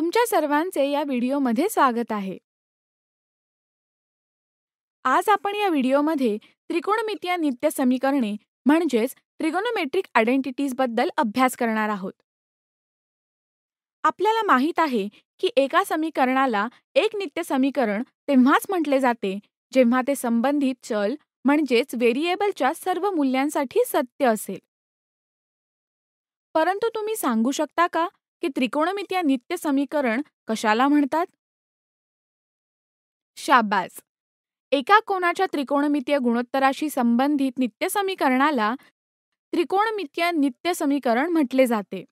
तुमच्या सर्वांचे या व्हिडिओमध्ये स्वागत आहे आज आपण या व्हिडिओमध्ये त्रिकोणमितीय नित्य समीकरणे म्हणजेच ट्रिगोनोमेट्रिक आयडेंटिटीजबद्दल अभ्यास करणार आहोत आपल्याला माहीत आहे की एका समीकरणाला एक नित्य समीकरण तेव्हाच म्हटले जाते जेव्हा ते संबंधित चल म्हणजेच व्हेरिएबलच्या सर्व मूल्यांसाठी सत्य असेल परंतु तुम्ही सांगू शकता का की त्रिकोणमितीय नित्य समीकरण कशाला म्हणतात शाबाज एका कोणाच्या त्रिकोणमितीय गुणोत्तराशी संबंधित नित्य समीकरणाला त्रिकोणमितीय नित्य समीकरण म्हटले जाते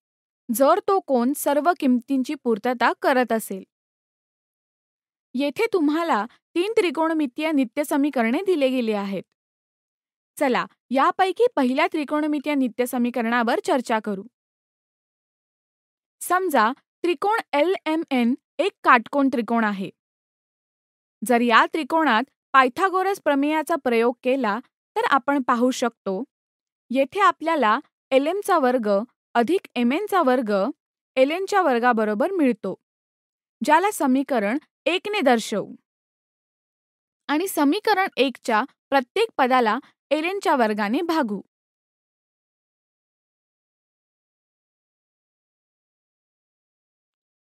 जर तो कोण सर्व किमतींची पूर्तता करत असेल येथे तुम्हाला तीन त्रिकोणमितीय नित्य समीकरणे दिले गेले आहेत चला यापैकी पहिल्या त्रिकोणमितीय नित्य समीकरणावर चर्चा करू समजा त्रिकोण एल एम एन एक काटकोण त्रिकोण आहे जर या त्रिकोणात पायथागोरस प्रमेयाचा प्रयोग केला तर आपण पाहू शकतो येथे आपल्याला एल एमचा वर्ग अधिक एम एनचा वर्ग एल एनच्या वर्गाबरोबर मिळतो ज्याला समीकरण एकने दर्शवू आणि समीकरण एकच्या प्रत्येक पदाला एल एनच्या वर्गाने भागू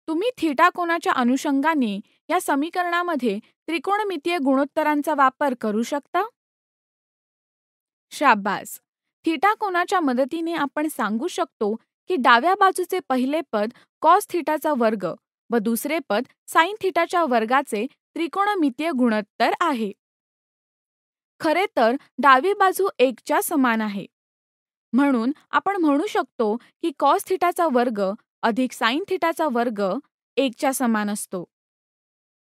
तुम्ही थीटा कोनाच्या अनुषंगाने या समीकरणामध्ये त्रिकोणमितीय गुणोत्तरांचा वापर करू शकता शाबास थीटा कोनाच्या मदतीने आपण सांगू शकतो की डाव्या बाजूचे पहिले पद कॉस थीटाचा वर्ग व दुसरे पद साईन थीटाच्या वर्गाचे त्रिकोणमितीय गुणोत्तर आहे खरे तर डावी बाजू एकच्या समान आहे म्हणून आपण म्हणू शकतो की कॉस थीटाचा वर्ग अधिक साईन थिटाचा वर्ग एकच्या समान असतो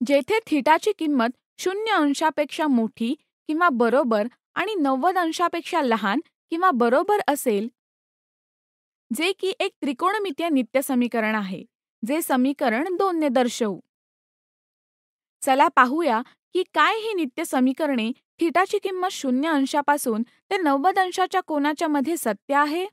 जेथे थिटाची किंमत शून्य अंशापेक्षा मोठी किंवा बरोबर आणि नव्वद अंशापेक्षा लहान किंवा बरोबर असेल जे की एक त्रिकोणमितीय नित्य समीकरण आहे जे समीकरण दोनने दर्शवू चला पाहूया की काय ही नित्य समीकरणे थिटाची किंमत शून्य अंशापासून ते नव्वद अंशाच्या कोणाच्या मध्ये सत्य आहे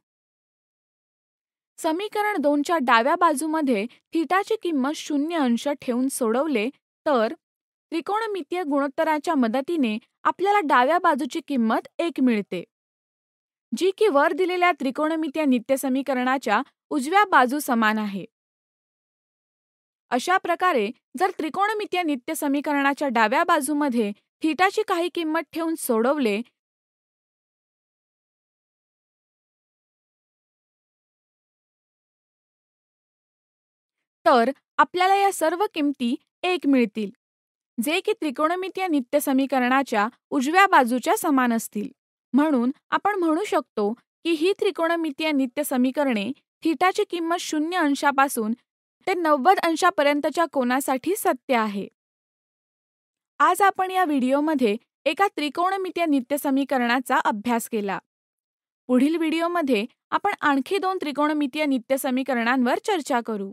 समीकरण दोनच्या डाव्या बाजूमध्ये थीटाची किंमत शून्य अंश ठेवून सोडवले तर त्रिकोणमितीय गुणोत्तराच्या मदतीने आपल्याला डाव्या बाजूची किंमत एक मिळते जी की वर दिलेल्या त्रिकोणमितीय नित्य समीकरणाच्या उजव्या बाजू समान आहे अशा प्रकारे जर त्रिकोणमितीय नित्य समीकरणाच्या डाव्या बाजूमध्ये थिटाची काही किंमत ठेवून सोडवले तर आपल्याला या सर्व किमती एक मिळतील जे की त्रिकोणमितीय नित्य समीकरणाच्या उजव्या बाजूच्या समान असतील म्हणून आपण म्हणू शकतो की ही त्रिकोणमितीय नित्य समीकरणे थिटाची किंमत शून्य अंशापासून ते नव्वद अंशापर्यंतच्या कोनासाठी सत्य आहे आज आपण या व्हिडिओमध्ये एका त्रिकोणमितीय नित्य समीकरणाचा अभ्यास केला पुढील व्हिडिओमध्ये आपण आणखी दोन त्रिकोणमितीय नित्य समीकरणांवर चर्चा करू